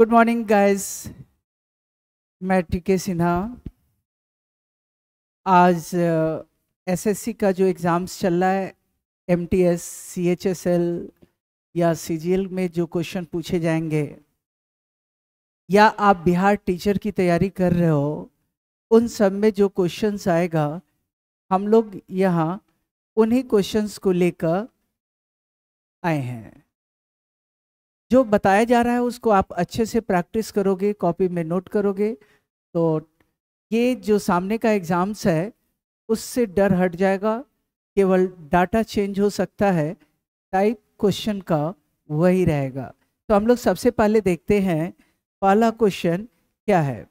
good morning guys मैं T K Sinha आज SSC uh, का जो एग्ज़ाम्स चल रहा है M T S C H S L या सी जी एल में जो क्वेश्चन पूछे जाएंगे या आप बिहार टीचर की तैयारी कर रहे हो उन सब में जो क्वेश्चंस आएगा हम लोग यहाँ उन्हीं क्वेश्चंस को लेकर आए हैं जो बताया जा रहा है उसको आप अच्छे से प्रैक्टिस करोगे कॉपी में नोट करोगे तो ये जो सामने का एग्ज़ाम्स है उससे डर हट जाएगा केवल डाटा चेंज हो सकता है टाइप क्वेश्चन का वही रहेगा तो हम लोग सबसे पहले देखते हैं पहला क्वेश्चन क्या है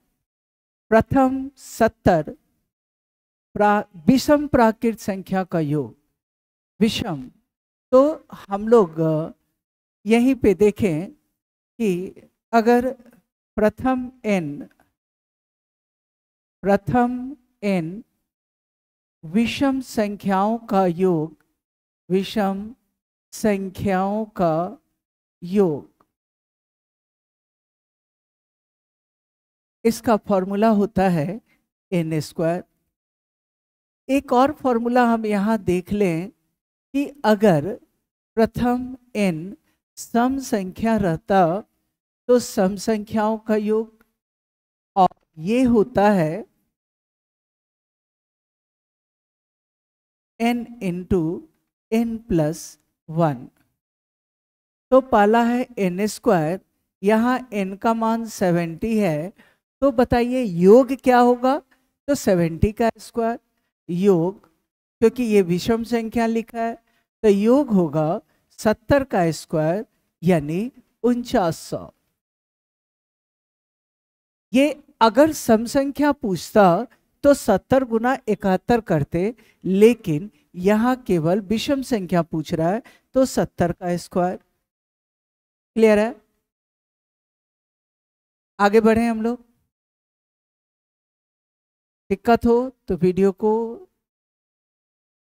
प्रथम सत्तर प्रा विषम प्राकृत संख्या का योग विषम तो हम लोग यहीं पे देखें कि अगर प्रथम एन प्रथम एन विषम संख्याओं का योग विषम संख्याओं का योग इसका फॉर्मूला होता है एन स्क्वायर एक और फॉर्मूला हम यहाँ देख लें कि अगर प्रथम एन सम संख्या रहता तो सम संख्याओं का योग और ये होता है n into n plus one तो पाला है एन स्क्वायर यहाँ एन का मान सेवेंटी है तो बताइए योग क्या होगा तो सेवेंटी का स्क्वायर योग क्योंकि ये विषम संख्या लिखा है तो योग होगा सत्तर का स्क्वायर यानी उनचास सौ ये अगर समसंख्या पूछता तो सत्तर गुना इकहत्तर करते लेकिन यहां केवल विषम संख्या पूछ रहा है तो सत्तर का स्क्वायर क्लियर है आगे बढ़े हम लोग दिक्कत हो तो वीडियो को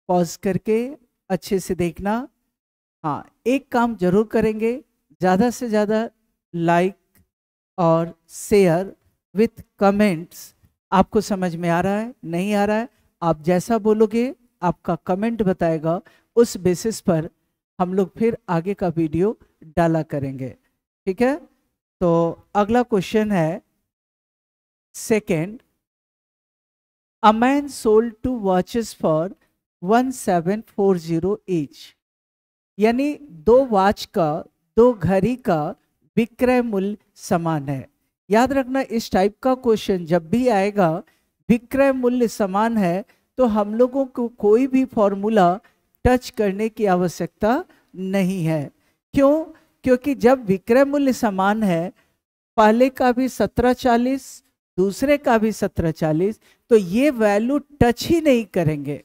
पॉज करके अच्छे से देखना हाँ एक काम जरूर करेंगे ज़्यादा से ज़्यादा लाइक और शेयर विथ कमेंट्स आपको समझ में आ रहा है नहीं आ रहा है आप जैसा बोलोगे आपका कमेंट बताएगा उस बेसिस पर हम लोग फिर आगे का वीडियो डाला करेंगे ठीक है तो अगला क्वेश्चन है second a man sold two watches for one seven four zero each यानी दो वाच का दो घड़ी का विक्रय मूल्य समान है याद रखना इस टाइप का क्वेश्चन जब भी आएगा विक्रय मूल्य समान है तो हम लोगों को कोई भी फॉर्मूला टच करने की आवश्यकता नहीं है क्यों क्योंकि जब विक्रय मूल्य समान है पहले का भी सत्रह चालीस दूसरे का भी सत्रह चालीस तो ये वैल्यू टच ही नहीं करेंगे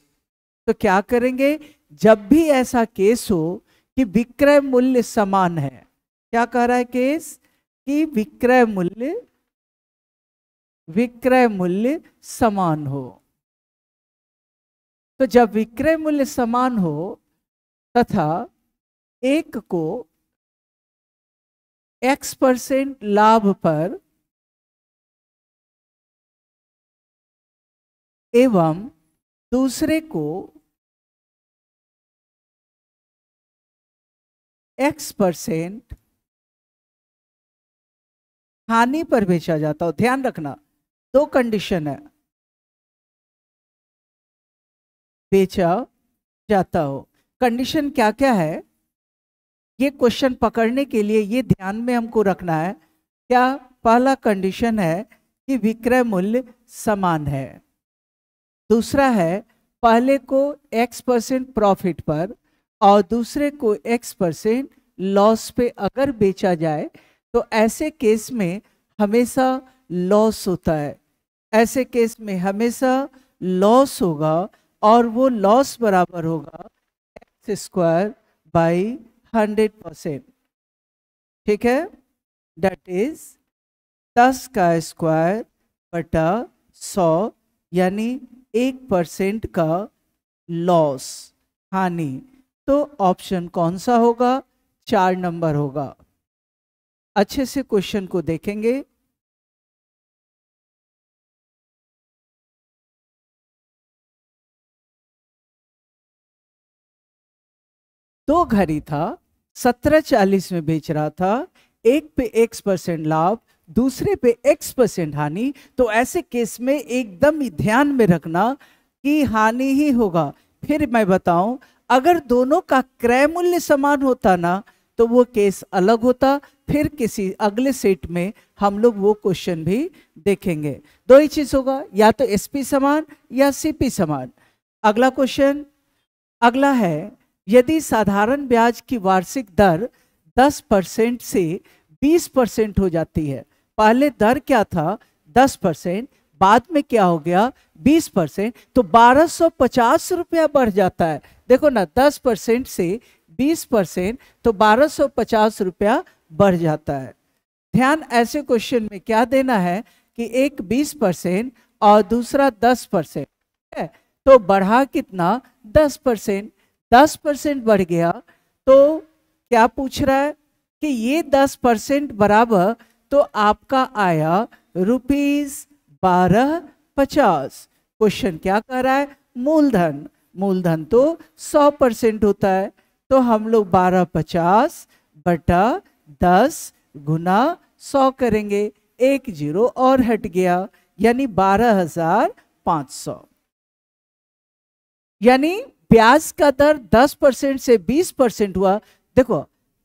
तो क्या करेंगे जब भी ऐसा केस हो कि विक्रय मूल्य समान है क्या कह रहा है केस कि विक्रय मूल्य विक्रय मूल्य समान हो तो जब विक्रय मूल्य समान हो तथा एक को x परसेंट लाभ पर एवं दूसरे को एक्स परसेंट हानि पर बेचा जाता हो ध्यान रखना दो कंडीशन है बेचा जाता हो कंडीशन क्या क्या है ये क्वेश्चन पकड़ने के लिए ये ध्यान में हमको रखना है क्या पहला कंडीशन है कि विक्रय मूल्य समान है दूसरा है पहले को x परसेंट प्रॉफिट पर और दूसरे को एक्स परसेंट लॉस पे अगर बेचा जाए तो ऐसे केस में हमेशा लॉस होता है ऐसे केस में हमेशा लॉस होगा और वो लॉस बराबर होगा x square by hundred percent ठीक है डेट इज दस का स्क्वायर बटा सौ यानी एक परसेंट का लॉस हानि तो ऑप्शन कौन सा होगा चार नंबर होगा अच्छे से क्वेश्चन को देखेंगे दो घड़ी था सत्रह चालीस में बेच रहा था एक पे एक्स परसेंट लाभ दूसरे पे एक्स परसेंट हानि तो ऐसे केस में एकदम ध्यान में रखना कि हानि ही होगा फिर मैं बताऊं अगर दोनों का क्रय मूल्य समान होता ना तो वो केस अलग होता फिर किसी अगले सेट में हम लोग वो क्वेश्चन भी देखेंगे दो ही चीज होगा या तो एसपी समान या सीपी समान अगला क्वेश्चन अगला है यदि साधारण ब्याज की वार्षिक दर 10 परसेंट से 20 परसेंट हो जाती है पहले दर क्या था 10 परसेंट बाद में क्या हो गया 20 परसेंट तो 1250 रुपया बढ़ जाता है देखो ना 10 परसेंट से 20 परसेंट तो 1250 रुपया बढ़ जाता है ध्यान ऐसे क्वेश्चन में क्या देना है कि एक 20 परसेंट और दूसरा 10 परसेंट है तो बढ़ा कितना 10 परसेंट दस परसेंट बढ़ गया तो क्या पूछ रहा है कि ये दस परसेंट बराबर तो आपका आया रुपीज़ बारह पचास क्वेश्चन क्या कह रहा है मूलधन मूलधन तो सौ परसेंट होता है तो हम लोग बारह पचास बटा दस गुना सौ करेंगे एक जीरो और हट गया यानी बारह हजार पाँच सौ यानी ब्याज का दर दस परसेंट से बीस परसेंट हुआ देखो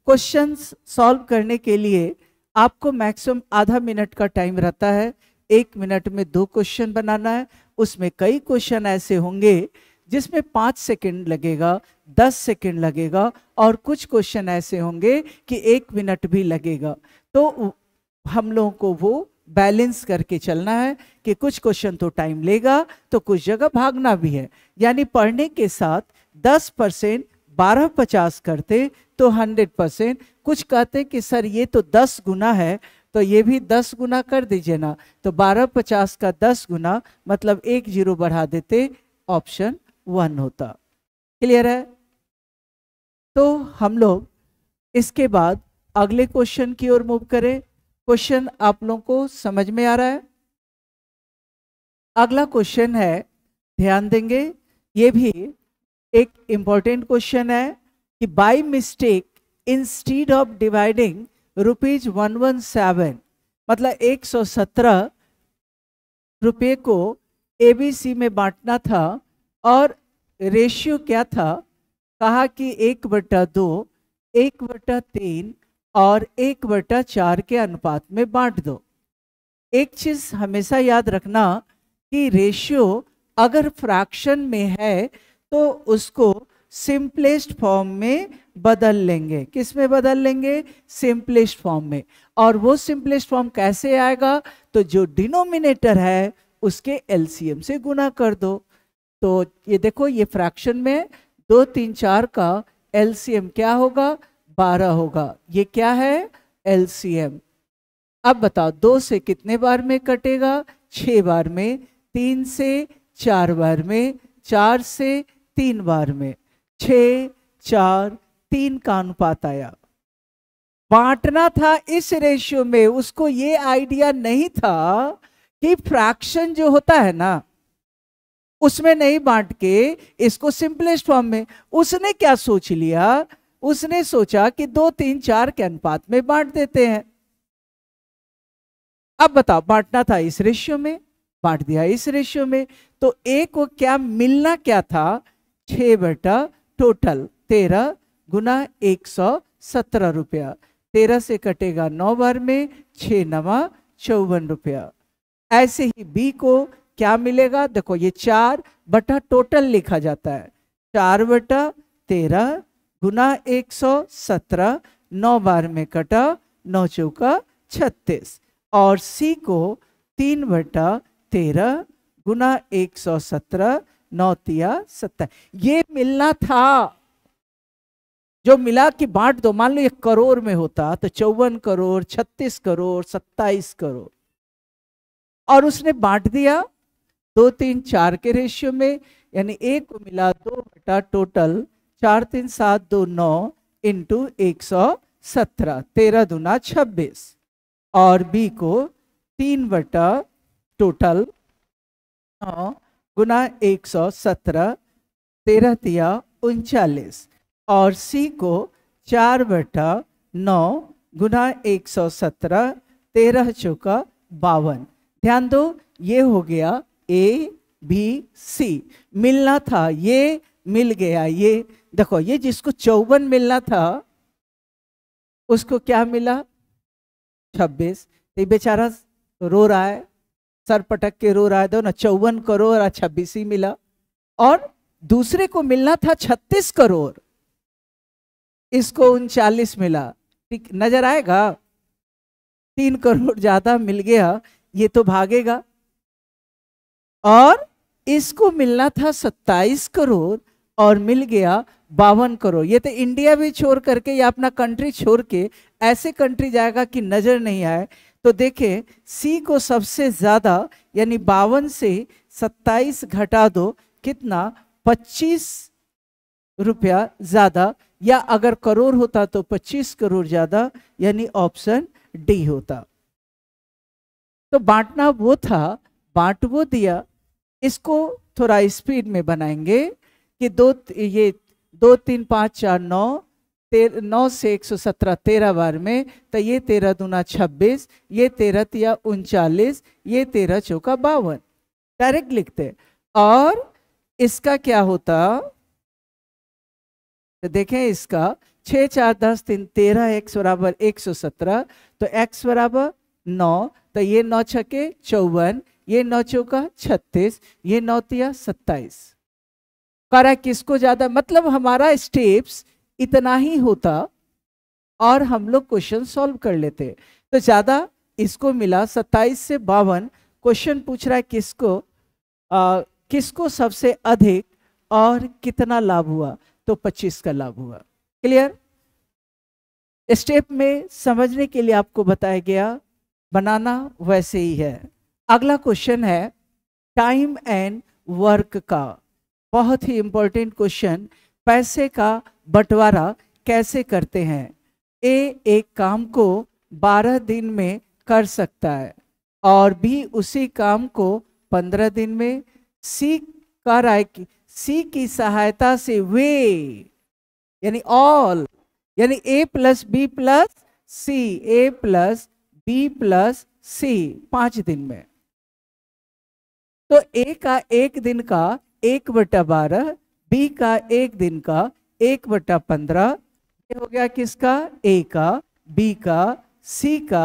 क्वेश्चन सॉल्व करने के लिए आपको मैक्सिमम आधा मिनट का टाइम रहता है एक मिनट में दो क्वेश्चन बनाना है उसमें कई क्वेश्चन ऐसे होंगे जिसमें पाँच सेकंड लगेगा दस सेकंड लगेगा और कुछ क्वेश्चन ऐसे होंगे कि एक मिनट भी लगेगा तो हम लोगों को वो बैलेंस करके चलना है कि कुछ क्वेश्चन तो टाइम लेगा तो कुछ जगह भागना भी है यानी पढ़ने के साथ दस परसेंट बारह पचास करते तो हंड्रेड परसेंट कुछ कहते हैं कि सर ये तो दस गुना है तो ये भी दस गुना कर दीजिए ना तो बारह पचास का दस गुना मतलब एक जीरो बढ़ा देते ऑप्शन वन होता क्लियर है तो हम लोग इसके बाद अगले क्वेश्चन की ओर मूव करें क्वेश्चन आप लोगों को समझ में आ रहा है अगला क्वेश्चन है ध्यान देंगे ये भी एक इंपॉर्टेंट क्वेश्चन है कि by mistake instead of dividing rupees one one seven मतलब एक सौ सत्रह रुपये को ए बी सी में बांटना था और रेशियो क्या था कहा कि एक बटा दो एक बटा तीन और एक बटा चार के अनुपात में बांट दो एक चीज़ हमेशा याद रखना कि रेशियो अगर फ्रैक्शन में है तो उसको सिंपलेस्ट फॉर्म में बदल लेंगे किस में बदल लेंगे सिंपलेस्ट फॉर्म में और वो सिंपलेस्ट फॉर्म कैसे आएगा तो जो डिनोमिनेटर है उसके एलसीएम से गुना कर दो तो ये देखो ये फ्रैक्शन में दो तीन चार का एलसीएम क्या होगा बारह होगा ये क्या है एलसीएम अब बताओ दो से कितने बार में कटेगा छ बार में तीन से चार बार में चार से तीन बार में छ चार तीन का अनुपात आया बांटना था इस रेशियो में उसको ये आइडिया नहीं था कि फ्रैक्शन जो होता है ना उसमें नहीं बांट के इसको सिंपलेस्ट फॉर्म में उसने क्या सोच लिया उसने सोचा कि दो तीन चार के अनुपात में बांट देते हैं अब बताओ बांटना था इस रेशियो में बांट दिया इस रेशियो में तो ए को क्या मिलना क्या था छ बटा टोटल तेरह गुना एक सौ सत्रह रुपया तेरह से कटेगा नौ बार में छः नवा चौवन रुपया ऐसे ही बी को क्या मिलेगा देखो ये चार बटा टोटल लिखा जाता है चार बटा तेरह गुना एक सौ सत्रह नौ बार में कटा नौ चौका छत्तीस और सी को तीन बटा तेरह गुना एक सौ सत्रह नौ तिया ये मिलना था जो मिला कि बांट दो मान लो एक करोड़ में होता तो चौवन करोड़ छत्तीस करोड़ सत्ताईस करोड़ और उसने बांट दिया दो तीन चार के रेशियो में यानी एक को मिला दो बटा टोटल चार तीन सात दो नौ इंटू एक सौ सत्रह तेरह दुना छब्बीस और बी को तीन बटा टोटल नौ गुना एक सौ सत्रह तेरह तिया उनचालीस और सी को चार बटा नौ गुना एक सौ सत्रह तेरह चौका बावन ध्यान दो ये हो गया ए बी सी मिलना था ये मिल गया ये देखो ये जिसको चौवन मिलना था उसको क्या मिला छब्बीस तो ये बेचारा रो रहा है सर पटक के रो रहा है ना चौवन करोड़ और छब्बीस ही मिला और दूसरे को मिलना था छत्तीस करोड़ इसको उनचालीस मिला ठीक नजर आएगा तीन करोड़ ज्यादा मिल गया ये तो भागेगा और इसको मिलना था सत्ताईस करोड़ और मिल गया बावन करोड़ ये तो इंडिया भी छोड़ करके या अपना कंट्री छोड़ के ऐसे कंट्री जाएगा कि नजर नहीं आए तो देखे सी को सबसे ज़्यादा यानी बावन से सत्ताईस घटा दो कितना पच्चीस रुपया ज़्यादा या अगर करोड़ होता तो पच्चीस करोड़ ज़्यादा यानी ऑप्शन डी होता तो बांटना वो था बांट वो दिया इसको थोड़ा स्पीड में बनाएंगे कि दो ये दो तीन पाँच चार नौ तेर नौ से एक सौ सत्रह तेरह बार में तो ये तेरह दूना छब्बीस ये तेरह तिया उनचालीस ये तेरह चौका बावन डायरेक्ट लिखते और इसका क्या होता तो देखें इसका छः चार दस तीन तेरह एक्स बराबर एक सौ सत्रह तो एक्स बराबर नौ तो ये नौ छके चौवन ये नौ चौका छत्तीस ये नौ तिया सत्ताईस करा किसको ज़्यादा मतलब हमारा स्टेप्स इतना ही होता और हम लोग क्वेश्चन सॉल्व कर लेते तो ज़्यादा इसको मिला सत्ताईस से बावन क्वेश्चन पूछ रहा है किसको आ, किसको सबसे अधिक और कितना लाभ हुआ तो 25 का लाभ हुआ क्लियर स्टेप में समझने के लिए आपको बताया गया बनाना वैसे ही है अगला क्वेश्चन है टाइम एंड वर्क का बहुत ही इंपॉर्टेंट क्वेश्चन पैसे का बंटवारा कैसे करते हैं ए एक काम को बारह दिन में कर सकता है और भी उसी काम को पंद्रह दिन में सी कह रहा है कि सी की सहायता से वे यानी ऑल यानी A plus B plus C A plus B plus C पांच दिन में तो ए का एक दिन का एक बटा बारह बी का एक दिन का एक बटा पंद्रह ये हो गया किसका ए का बी का सी का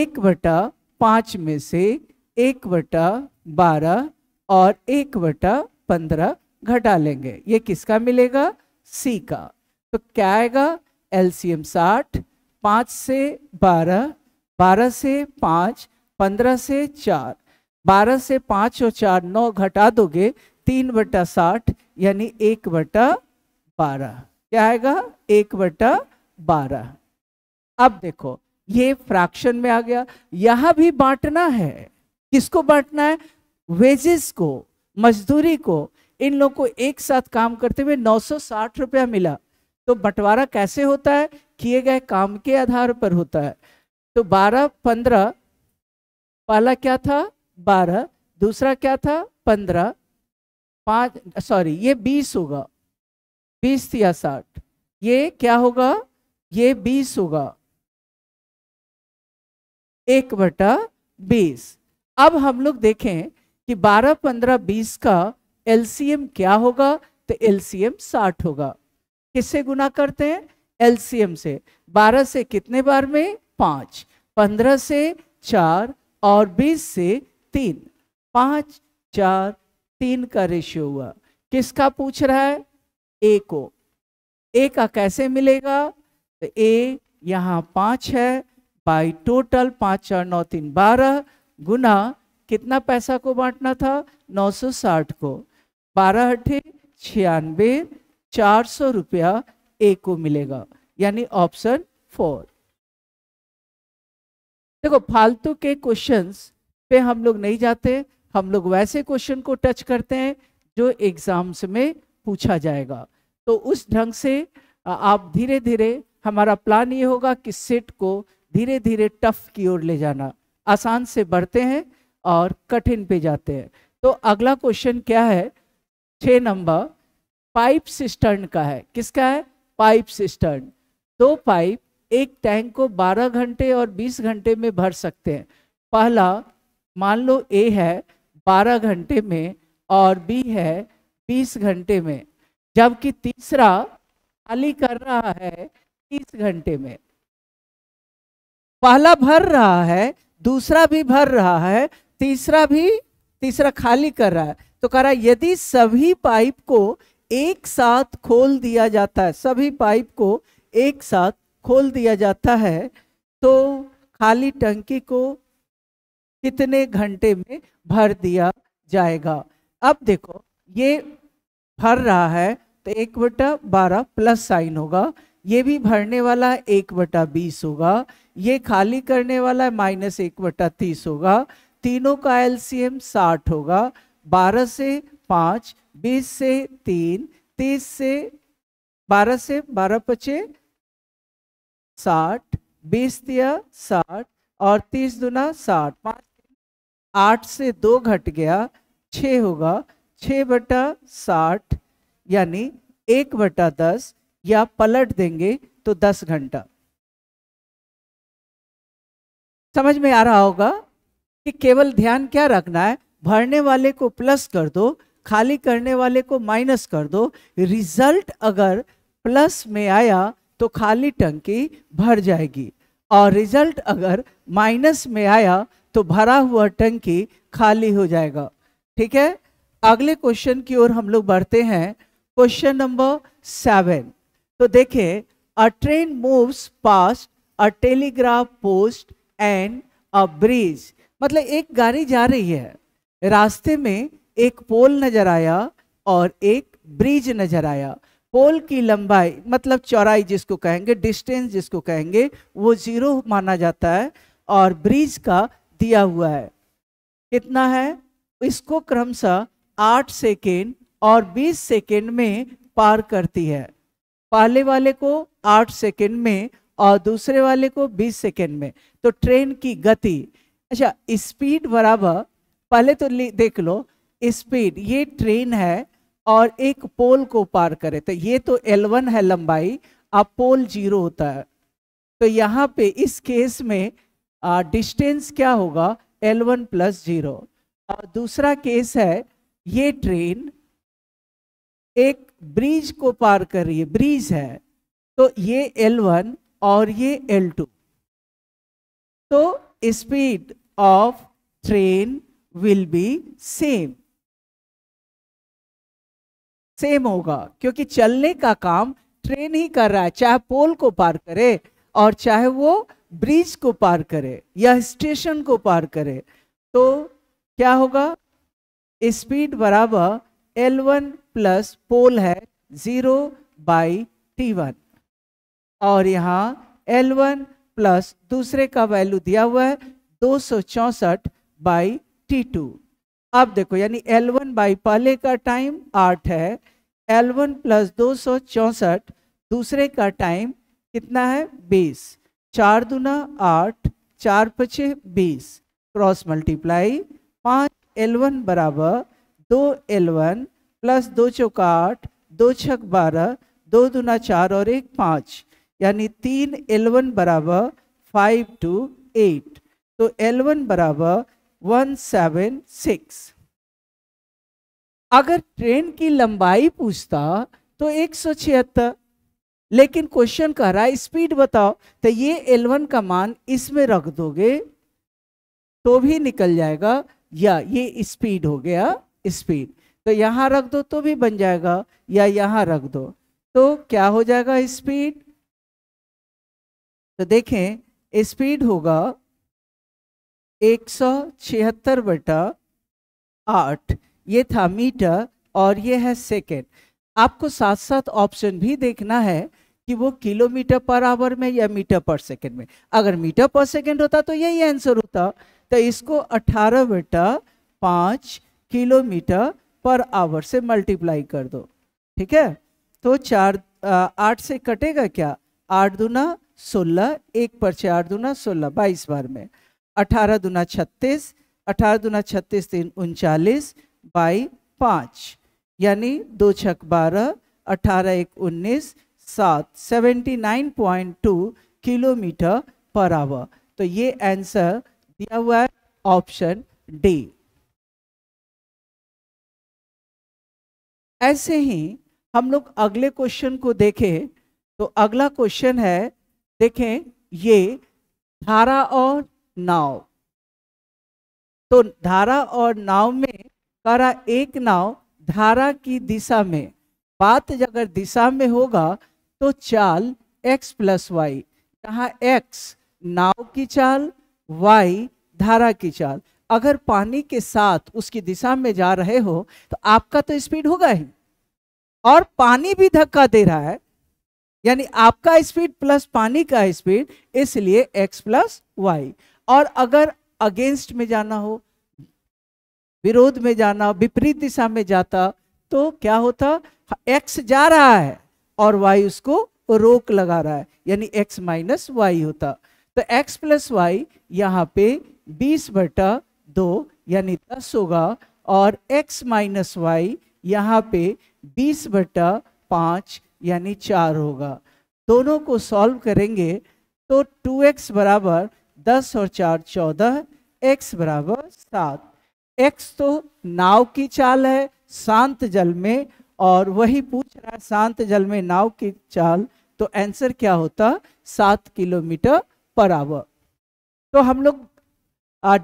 एक बटा पाँच में से एक बटा बारह और एक बटा पंद्रह घटा लेंगे ये किसका मिलेगा सी का तो क्या आएगा एलसीएम साठ पाँच से बारह बारह से पाँच पंद्रह से चार बारह से पाँच और चार नौ घटा दोगे तीन बटा साठ यानी एक बटा बारह क्या आएगा एक बटा बारह अब देखो ये फ्रैक्शन में आ गया यहां भी बांटना है किसको बांटना है वेजेस को मजदूरी को इन लोगों को एक साथ काम करते हुए 960 रुपया मिला तो बंटवारा कैसे होता है किए गए काम के आधार पर होता है तो 12 15 पहला क्या था 12 दूसरा क्या था पाँच सॉरी ये बीस होगा बीस या साठ ये क्या होगा ये बीस होगा एक बटा बीस अब हम लोग देखें कि बारह पंद्रह बीस का एलसीएम क्या होगा तो एलसीएम साठ होगा किससे गुना करते हैं एलसीएम से बारह से कितने बार में पाँच पंद्रह से चार और बीस से तीन पाँच चार तीन का रेशियो हुआ किसका पूछ रहा है ए को ए का कैसे मिलेगा तो ए यहाँ पाँच है बाई टोटल पाँच चार नौ तीन बारह गुना कितना पैसा को बांटना था नौ सौ साठ को बारह अठे छियानवे चार सौ रुपया ए को मिलेगा यानी ऑप्शन फोर देखो फालतू के क्वेश्चंस पे हम लोग नहीं जाते हम लोग वैसे क्वेश्चन को टच करते हैं जो एग्जाम्स में पूछा जाएगा तो उस ढंग से आप धीरे धीरे हमारा प्लान ये होगा कि सेट को धीरे धीरे टफ की ओर ले जाना आसान से बढ़ते हैं और कठिन पे जाते हैं तो अगला क्वेश्चन क्या है छ नंबर पाइप सिस्टर्न का है किसका है पाइप सिस्टर्न दो पाइप एक टैंक को 12 घंटे और 20 घंटे में भर सकते हैं पहला मान लो ए है बारह घंटे में और बी है बीस घंटे में जबकि तीसरा खाली कर रहा है तीस घंटे में पहला भर रहा है दूसरा भी भर रहा है तीसरा भी तीसरा खाली कर रहा है तो कह रहा है यदि सभी पाइप को एक साथ खोल दिया जाता है सभी पाइप को एक साथ खोल दिया जाता है तो खाली टंकी को कितने घंटे में भर दिया जाएगा अब देखो ये भर रहा है तो एक बटा बारह प्लस साइन होगा ये भी भरने वाला एक बटा बीस होगा ये खाली करने वाला है माइनस एक बटा तीस होगा तीनों का एलसीएम साठ होगा बारह से पाँच बीस से तीन तीस से बारह से बारह पचे साठ बीस दिया साठ और तीस दुना साठ पाँच आठ से दो घट गया छ होगा छ बटा साठ यानी एक बटा दस या पलट देंगे तो दस घंटा समझ में आ रहा होगा कि केवल ध्यान क्या रखना है भरने वाले को प्लस कर दो खाली करने वाले को माइनस कर दो रिजल्ट अगर प्लस में आया तो खाली टंकी भर जाएगी और रिजल्ट अगर माइनस में आया तो भरा हुआ टंकी खाली हो जाएगा ठीक है अगले क्वेश्चन की ओर हम लोग बढ़ते हैं क्वेश्चन नंबर सेवन तो देखे a train moves past a telegraph post and a bridge मतलब एक गाड़ी जा रही है रास्ते में एक पोल नजर आया और एक ब्रिज नजर आया पोल की लंबाई मतलब चौड़ाई जिसको कहेंगे डिस्टेंस जिसको कहेंगे वो जीरो माना जाता है और ब्रिज का दिया हुआ है कितना है इसको क्रमशः आठ सेकेंड और बीस सेकेंड में पार करती है पहले वाले को आठ सेकेंड में और दूसरे वाले को बीस सेकेंड में तो ट्रेन की गति अच्छा स्पीड बराबर पहले तो देख लो स्पीड ये ट्रेन है और एक पोल को पार करे तो ये तो L1 है लंबाई अब पोल जीरो होता है तो यहाँ पे इस केस में डिस्टेंस uh, क्या होगा एल वन प्लस जीरो और दूसरा केस है ये ट्रेन एक ब्रिज को पार कर रही है ब्रिज है तो ये एल वन और ये एल टू तो speed of train will be same same होगा क्योंकि चलने का काम ट्रेन ही कर रहा है चाहे पोल को पार करे और चाहे वो ब्रिज को पार करे या स्टेशन को पार करे तो क्या होगा स्पीड बराबर एल वन प्लस पोल है जीरो बाई टी वन और यहाँ एल वन प्लस दूसरे का वैल्यू दिया हुआ है दो सौ चौंसठ बाई टी टू अब देखो यानी एल वन बाई पहले का टाइम आठ है एल वन प्लस दो सौ चौंसठ दूसरे का टाइम कितना है बीस चार दुना आठ चार पचे बीस क्रॉस मल्टीप्लाई पाँच एल वन बराबर दो एल वन प्लस दो चौका आठ दो छक बारह दो दुना चार और एक पाँच यानी तीन एल वन बराबर फाइव टू एट तो एल वन बराबर वन सेवन सिक्स अगर ट्रेन की लंबाई पूछता तो एक सौ छिहत्तर लेकिन क्वेश्चन कह रहा है स्पीड बताओ तो ये L1 का मान इसमें रख दोगे तो भी निकल जाएगा या ये स्पीड हो गया स्पीड तो यहाँ रख दो तो भी बन जाएगा या यहाँ रख दो तो क्या हो जाएगा स्पीड तो देखें स्पीड होगा एक सौ छिहत्तर बटा आठ ये था मीटर और ये है सेकेंड आपको साथ साथ ऑप्शन भी देखना है कि वो किलोमीटर पर आवर में या मीटर पर सेकेंड में अगर मीटर पर सेकेंड होता तो यही आंसर होता तो इसको अठारह बेटा पाँच किलोमीटर पर आवर से मल्टीप्लाई कर दो ठीक है तो चार आठ से कटेगा क्या आठ दूना सोलह एक पर चार दूना सोलह बाईस बार में अठारह दूना छत्तीस अठारह दूना छत्तीस तीन उनचालीस बाई पाँच यानी दो छक बारह अठारह एक उन्नीस सात seventy nine point two kilometre per hour तो ये आंसर दिया हुआ है ऑप्शन डी ऐसे ही हम लोग अगले क्वेश्चन को देखें तो अगला क्वेश्चन है देखें ये धारा और नाव तो धारा और नाव में करा एक नाव धारा की दिशा में बात अगर दिशा में होगा तो चाल x प्लस वाई कहा x नाव की चाल y धारा की चाल अगर पानी के साथ उसकी दिशा में जा रहे हो तो आपका तो स्पीड होगा ही और पानी भी धक्का दे रहा है यानी आपका स्पीड प्लस पानी का स्पीड इसलिए x प्लस वाई और अगर अगेंस्ट में जाना हो विरोध में जाना विपरीत दिशा में जाता तो क्या होता x जा रहा है और वाई उसको रोक लगा रहा है यानी एक्स माइनस वाई होता तो एक्स प्लस वाई यहाँ पे बीस बटा दो यानी दस होगा और एक्स माइनस वाई यहाँ पे बीस बटा पाँच यानी चार होगा दोनों को सॉल्व करेंगे तो टू एक्स बराबर दस और चार चौदह एक्स बराबर सात एक्स तो नाव की चाल है शांत जल में और वही पूछ रहा है शांत जल में नाव की चाल तो आंसर क्या होता सात किलोमीटर पर आवर तो हम लोग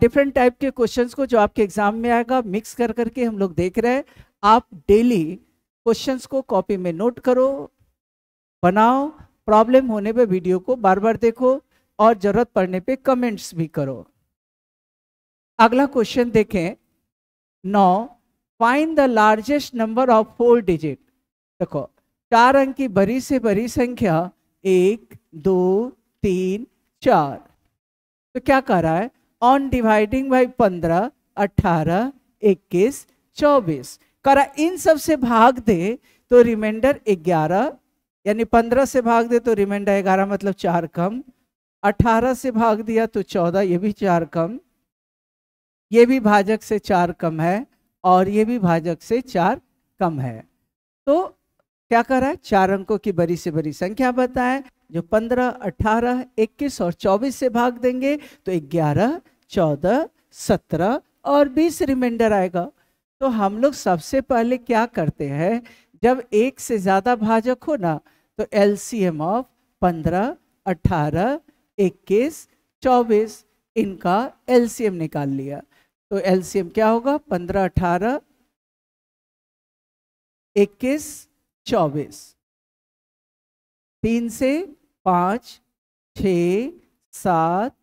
डिफरेंट टाइप के क्वेश्चंस को जो आपके एग्जाम में आएगा मिक्स कर करके हम लोग देख रहे हैं आप डेली क्वेश्चंस को कॉपी में नोट करो बनाओ प्रॉब्लम होने पे वीडियो को बार बार देखो और जरूरत पड़ने पे कमेंट्स भी करो अगला क्वेश्चन देखें नौ find the largest number of four digit देखो चार अंक की बड़ी से बड़ी संख्या एक दो तीन चार तो क्या कर रहा है ऑन डिवाइडिंग बाई पंद्रह अट्ठारह इक्कीस चौबीस करा इन सब से भाग दे तो रिमाइंडर ग्यारह यानी पंद्रह से भाग दे तो रिमाइंडर ग्यारह मतलब चार कम अठारह से भाग दिया तो चौदह ये भी चार कम ये भी भाजक से चार कम है और ये भी भाजक से चार कम है तो क्या कर रहा है चार अंकों की बड़ी से बड़ी संख्या बताए जो पंद्रह अठारह इक्कीस और चौबीस से भाग देंगे तो ग्यारह चौदह सत्रह और बीस रिमाइंडर आएगा तो हम लोग सबसे पहले क्या करते हैं जब एक से ज़्यादा भाजक हो ना तो एल सी एम ऑफ पंद्रह अठारह इक्कीस चौबीस इनका एल सी एम निकाल लिया तो एलसीएम क्या होगा पंद्रह अठारह इक्कीस चौबीस तीन से पाँच छ सात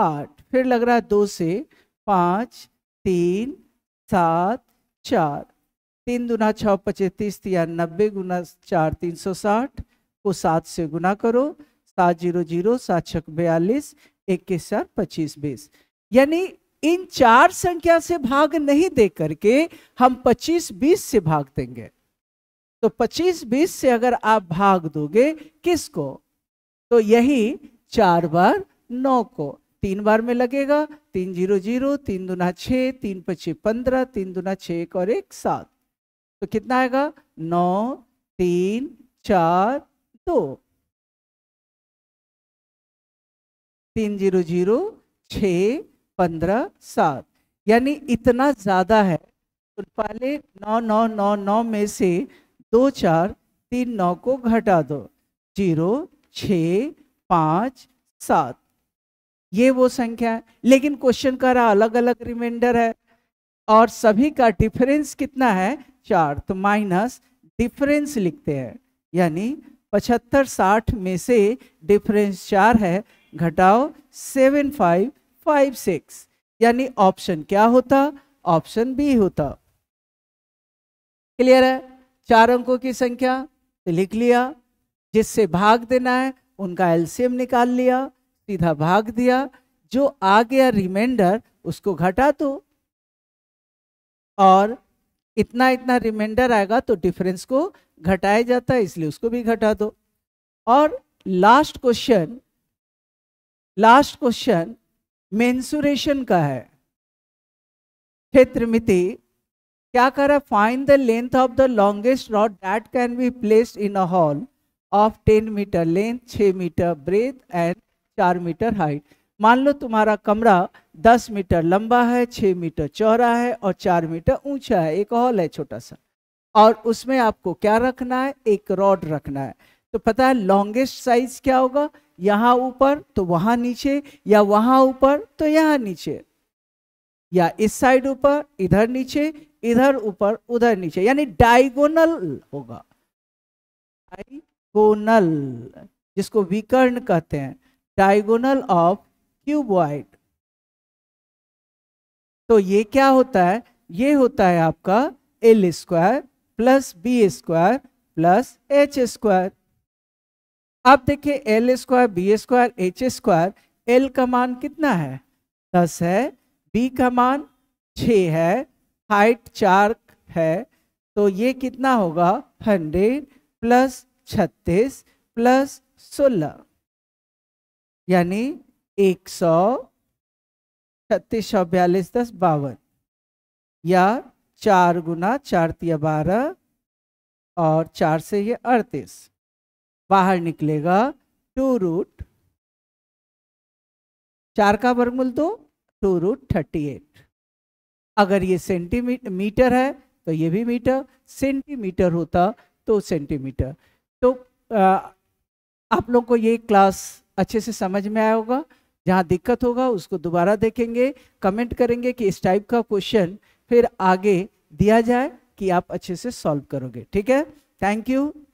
आठ फिर लग रहा है दो से पाँच तीन सात चार तीन गुना छः पचेतीस या नब्बे गुना चार तीन सौ साठ को सात से गुना करो सात जीरो जीरो सात छक बयालीस इक्कीस चार पच्चीस बीस यानी इन चार संख्या से भाग नहीं दे करके हम 25-20 से भाग देंगे तो 25-20 से अगर आप भाग दोगे किसको तो यही चार बार नौ को तीन बार में लगेगा तीन जीरो जीरो तीन दुना छ तीन पच्चीस पंद्रह तीन दुना छ एक और एक सात तो कितना आएगा नौ तीन चार दो तीन जीरो जीरो छ पंद्रह सात यानी इतना ज़्यादा है तो पहले नौ नौ नौ नौ में से दो चार तीन नौ को घटा दो जीरो छ पाँच सात ये वो संख्या है लेकिन क्वेश्चन का रहा अलग अलग रिमाइंडर है और सभी का डिफरेंस कितना है चार तो माइनस डिफरेंस लिखते हैं यानी पचहत्तर साठ में से डिफरेंस चार है घटाओ सेवन फाइव फाइव सिक्स यानी ऑप्शन क्या होता ऑप्शन बी होता क्लियर है चार अंकों की संख्या लिख लिया जिससे भाग देना है उनका एल्सियम निकाल लिया सीधा भाग दिया जो आ गया रिमाइंडर उसको घटा दो और इतना इतना रिमाइंडर आएगा तो डिफरेंस को घटाया जाता है इसलिए उसको भी घटा दो और last question last question mensuration का है क्षेत्र मिति क्या कर रहा find the length of the longest rod that can be placed in a hall of ten metre length छ मीटर ब्रेथ एंड चार मीटर हाइट मान लो तुम्हारा कमरा दस मीटर लंबा है छ मीटर चौड़ा है और चार मीटर ऊंचा है एक हॉल है छोटा सा और उसमें आपको क्या रखना है एक रॉड रखना है तो पता है लॉन्गेस्ट साइज क्या होगा यहां ऊपर तो वहां नीचे या वहां ऊपर तो यहां नीचे या इस साइड ऊपर इधर नीचे इधर ऊपर उधर नीचे यानी डायगोनल होगा डायगोनल जिसको विकर्ण कहते हैं डायगोनल ऑफ क्यूबॉइड तो ये क्या होता है ये होता है आपका L square plus B square plus H square आप देखिए L square B square H square L का मान कितना है दस है बी का मान छ है हाइट चार है तो ये कितना होगा हंड्रेड प्लस छत्तीस प्लस सोलह यानी एक सौ छत्तीस सौ बयालीस दस बावन या चार गुना चार तिया बारह और चार से ये अड़तीस बाहर निकलेगा टू रूट चार का वर्गमूल दो टू रूट थर्टी एट अगर ये सेंटीमीटर मीटर है तो ये भी मीटर सेंटीमीटर होता तो सेंटीमीटर तो आ, आप लोग को ये क्लास अच्छे से समझ में आया होगा जहाँ दिक्कत होगा उसको दोबारा देखेंगे कमेंट करेंगे कि इस टाइप का क्वेश्चन फिर आगे दिया जाए कि आप अच्छे से सॉल्व करोगे ठीक है थैंक यू